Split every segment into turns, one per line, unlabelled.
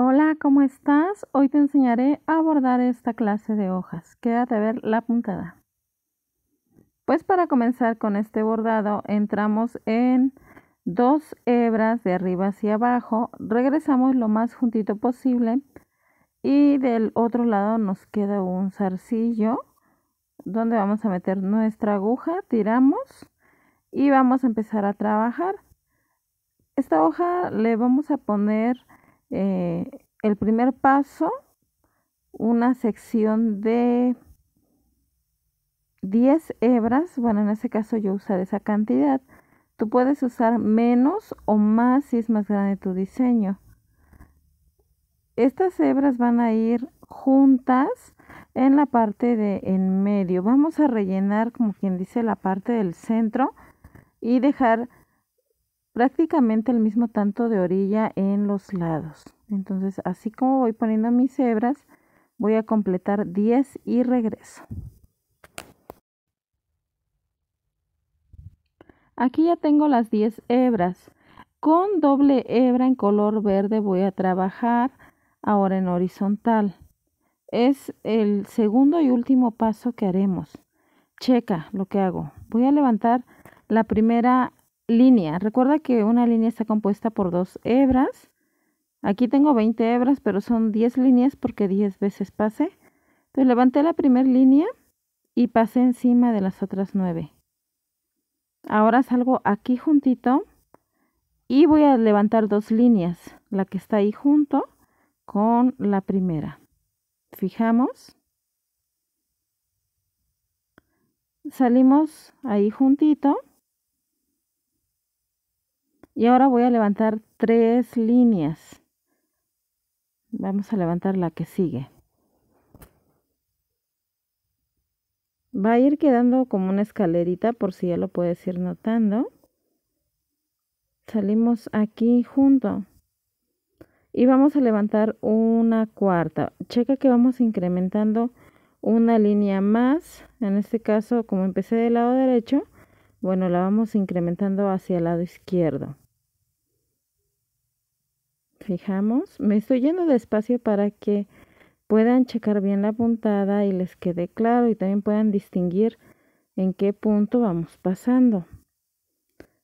Hola, ¿cómo estás? Hoy te enseñaré a bordar esta clase de hojas. Quédate a ver la puntada. Pues para comenzar con este bordado, entramos en dos hebras de arriba hacia abajo, regresamos lo más juntito posible y del otro lado nos queda un zarcillo donde vamos a meter nuestra aguja, tiramos y vamos a empezar a trabajar. Esta hoja le vamos a poner eh, el primer paso, una sección de 10 hebras, bueno, en ese caso yo usaré esa cantidad. Tú puedes usar menos o más si es más grande tu diseño. Estas hebras van a ir juntas en la parte de en medio. Vamos a rellenar, como quien dice, la parte del centro y dejar prácticamente el mismo tanto de orilla en los lados. Entonces, así como voy poniendo mis hebras, voy a completar 10 y regreso. Aquí ya tengo las 10 hebras. Con doble hebra en color verde voy a trabajar ahora en horizontal. Es el segundo y último paso que haremos. Checa lo que hago. Voy a levantar la primera línea. Recuerda que una línea está compuesta por dos hebras. Aquí tengo 20 hebras, pero son 10 líneas porque 10 veces pasé. Entonces levanté la primera línea y pasé encima de las otras 9. Ahora salgo aquí juntito y voy a levantar dos líneas, la que está ahí junto con la primera. Fijamos. Salimos ahí juntito y ahora voy a levantar tres líneas. Vamos a levantar la que sigue. Va a ir quedando como una escalerita por si ya lo puedes ir notando. Salimos aquí junto. Y vamos a levantar una cuarta. Checa que vamos incrementando una línea más. En este caso, como empecé del lado derecho, bueno, la vamos incrementando hacia el lado izquierdo fijamos. Me estoy yendo despacio para que puedan checar bien la puntada y les quede claro y también puedan distinguir en qué punto vamos pasando.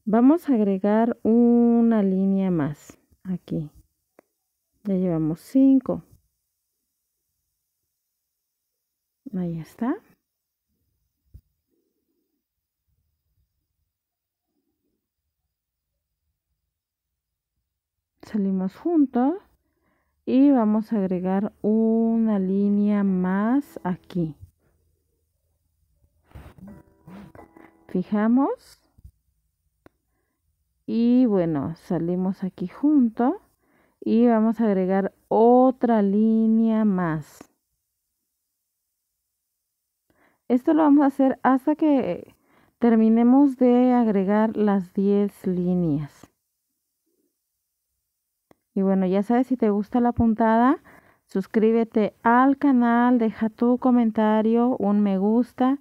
Vamos a agregar una línea más aquí. Ya llevamos 5. Ahí está. salimos juntos y vamos a agregar una línea más aquí fijamos y bueno salimos aquí juntos y vamos a agregar otra línea más esto lo vamos a hacer hasta que terminemos de agregar las 10 líneas y bueno, ya sabes, si te gusta la puntada, suscríbete al canal, deja tu comentario, un me gusta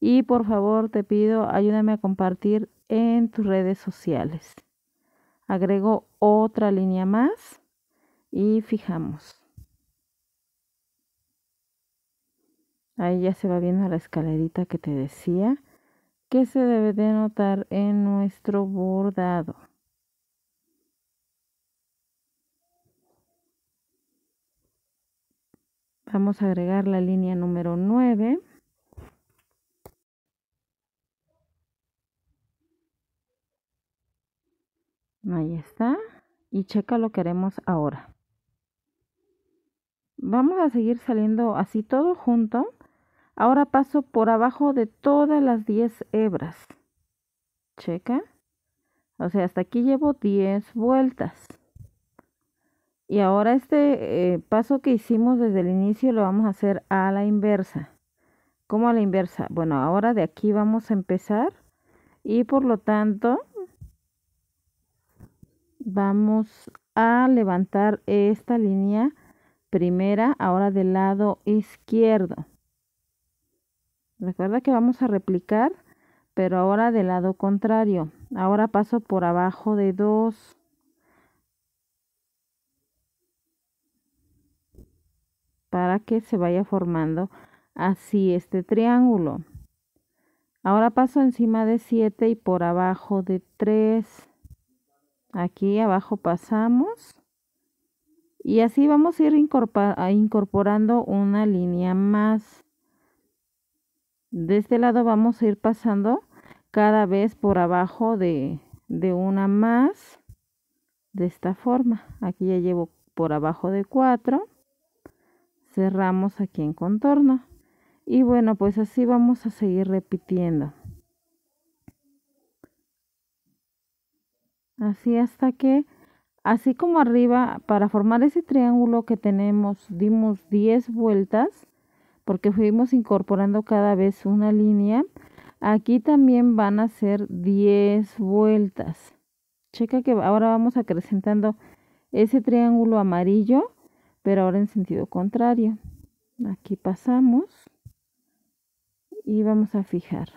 y por favor te pido ayúdame a compartir en tus redes sociales. Agrego otra línea más y fijamos. Ahí ya se va viendo la escalerita que te decía que se debe de notar en nuestro bordado. Vamos a agregar la línea número 9. Ahí está. Y checa lo que haremos ahora. Vamos a seguir saliendo así todo junto. Ahora paso por abajo de todas las 10 hebras. Checa. O sea, hasta aquí llevo 10 vueltas. Y ahora este eh, paso que hicimos desde el inicio lo vamos a hacer a la inversa. ¿Cómo a la inversa? Bueno, ahora de aquí vamos a empezar y por lo tanto vamos a levantar esta línea primera ahora del lado izquierdo. Recuerda que vamos a replicar, pero ahora del lado contrario. Ahora paso por abajo de dos. para que se vaya formando así este triángulo. Ahora paso encima de 7 y por abajo de 3. Aquí abajo pasamos. Y así vamos a ir incorporando una línea más. De este lado vamos a ir pasando cada vez por abajo de, una más. De esta forma. Aquí ya llevo por abajo de 4 cerramos aquí en contorno y bueno pues así vamos a seguir repitiendo así hasta que así como arriba para formar ese triángulo que tenemos dimos 10 vueltas porque fuimos incorporando cada vez una línea aquí también van a ser 10 vueltas checa que ahora vamos acrecentando ese triángulo amarillo pero ahora en sentido contrario. Aquí pasamos y vamos a fijar.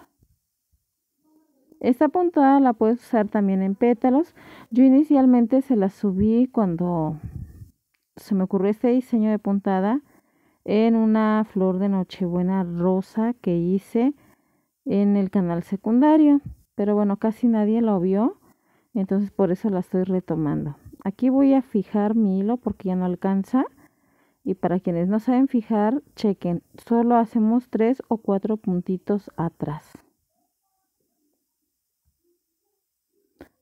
Esta puntada la puedes usar también en pétalos. Yo inicialmente se la subí cuando se me ocurrió este diseño de puntada en una flor de nochebuena rosa que hice en el canal secundario. Pero bueno, casi nadie lo vio, entonces por eso la estoy retomando. Aquí voy a fijar mi hilo porque ya no alcanza. Y para quienes no saben fijar, chequen, solo hacemos tres o cuatro puntitos atrás.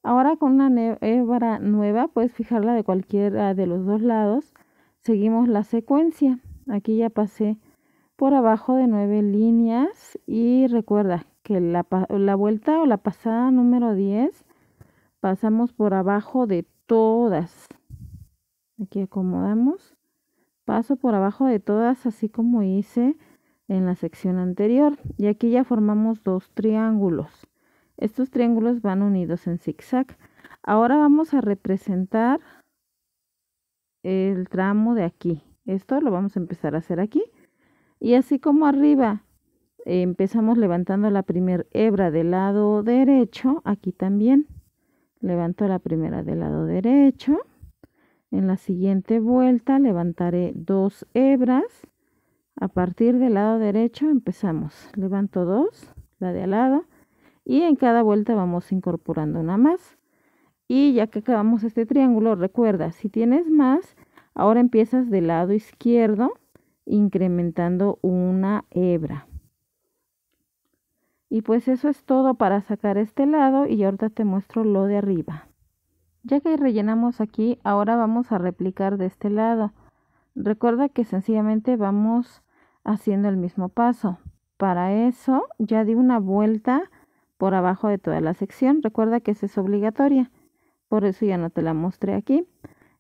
Ahora con una hebra nueva puedes fijarla de cualquiera de los dos lados. Seguimos la secuencia. Aquí ya pasé por abajo de nueve líneas y recuerda que la, la vuelta o la pasada número 10 pasamos por abajo de todas. Aquí acomodamos Paso por abajo de todas, así como hice en la sección anterior. Y aquí ya formamos dos triángulos. Estos triángulos van unidos en zigzag. Ahora vamos a representar el tramo de aquí. Esto lo vamos a empezar a hacer aquí. Y así como arriba empezamos levantando la primera hebra del lado derecho, aquí también levanto la primera del lado derecho. En la siguiente vuelta levantaré dos hebras. A partir del lado derecho empezamos. Levanto dos, la de al lado. Y en cada vuelta vamos incorporando una más. Y ya que acabamos este triángulo, recuerda, si tienes más, ahora empiezas del lado izquierdo incrementando una hebra. Y pues eso es todo para sacar este lado y ahorita te muestro lo de arriba. Ya que rellenamos aquí, ahora vamos a replicar de este lado. Recuerda que sencillamente vamos haciendo el mismo paso. Para eso ya di una vuelta por abajo de toda la sección. Recuerda que esa es obligatoria. Por eso ya no te la mostré aquí.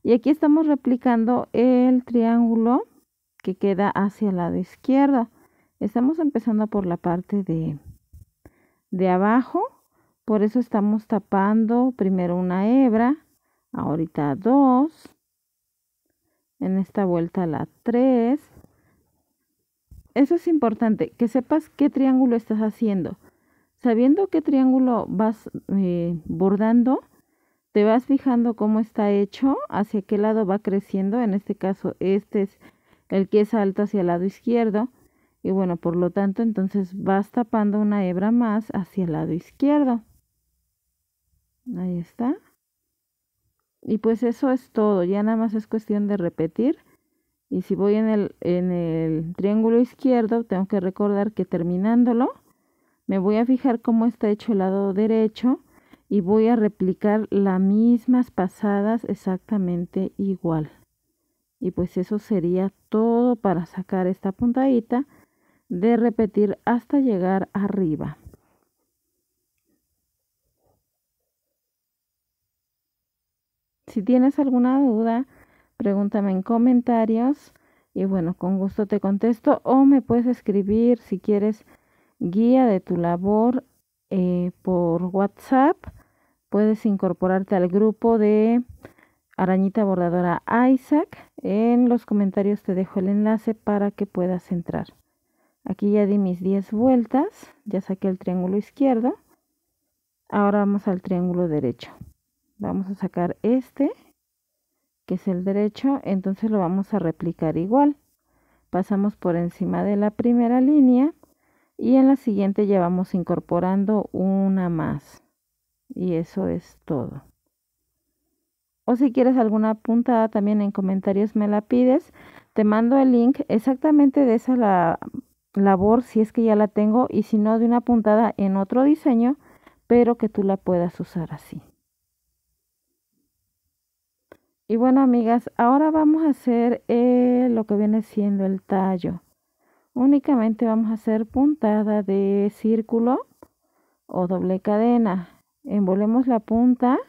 Y aquí estamos replicando el triángulo que queda hacia el lado izquierdo. Estamos empezando por la parte de, de abajo por eso estamos tapando primero una hebra, ahorita dos, en esta vuelta la tres. Eso es importante, que sepas qué triángulo estás haciendo. Sabiendo qué triángulo vas eh, bordando, te vas fijando cómo está hecho, hacia qué lado va creciendo, en este caso este es el que es alto hacia el lado izquierdo, y bueno, por lo tanto entonces vas tapando una hebra más hacia el lado izquierdo. Ahí está. Y pues eso es todo, ya nada más es cuestión de repetir. Y si voy en el, en el triángulo izquierdo, tengo que recordar que terminándolo, me voy a fijar cómo está hecho el lado derecho y voy a replicar las mismas pasadas exactamente igual. Y pues eso sería todo para sacar esta puntadita de repetir hasta llegar arriba. Si tienes alguna duda, pregúntame en comentarios y bueno, con gusto te contesto o me puedes escribir si quieres guía de tu labor eh, por WhatsApp. Puedes incorporarte al grupo de Arañita Bordadora Isaac. En los comentarios te dejo el enlace para que puedas entrar. Aquí ya di mis 10 vueltas, ya saqué el triángulo izquierdo. Ahora vamos al triángulo derecho vamos a sacar este que es el derecho entonces lo vamos a replicar igual pasamos por encima de la primera línea y en la siguiente ya vamos incorporando una más y eso es todo o si quieres alguna puntada también en comentarios me la pides te mando el link exactamente de esa la labor si es que ya la tengo y si no de una puntada en otro diseño pero que tú la puedas usar así y bueno amigas, ahora vamos a hacer eh, lo que viene siendo el tallo. Únicamente vamos a hacer puntada de círculo o doble cadena. Envolvemos la punta,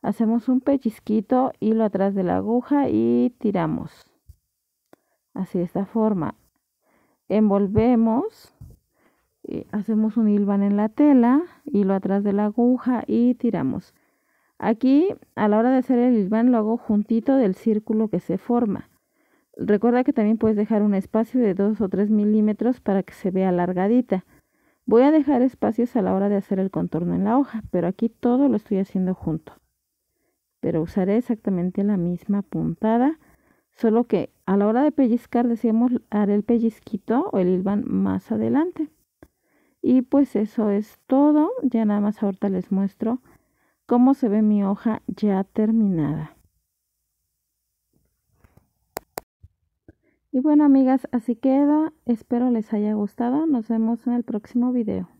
hacemos un pellizquito, hilo atrás de la aguja y tiramos. Así de esta forma. Envolvemos, eh, hacemos un hilvan en la tela, hilo atrás de la aguja y tiramos. Aquí, a la hora de hacer el hilván, lo hago juntito del círculo que se forma. Recuerda que también puedes dejar un espacio de 2 o 3 milímetros para que se vea alargadita. Voy a dejar espacios a la hora de hacer el contorno en la hoja, pero aquí todo lo estoy haciendo junto. Pero usaré exactamente la misma puntada, solo que a la hora de pellizcar, decíamos, haré el pellizquito o el hilván más adelante. Y pues eso es todo, ya nada más ahorita les muestro cómo se ve mi hoja ya terminada. Y bueno amigas, así queda. Espero les haya gustado. Nos vemos en el próximo video.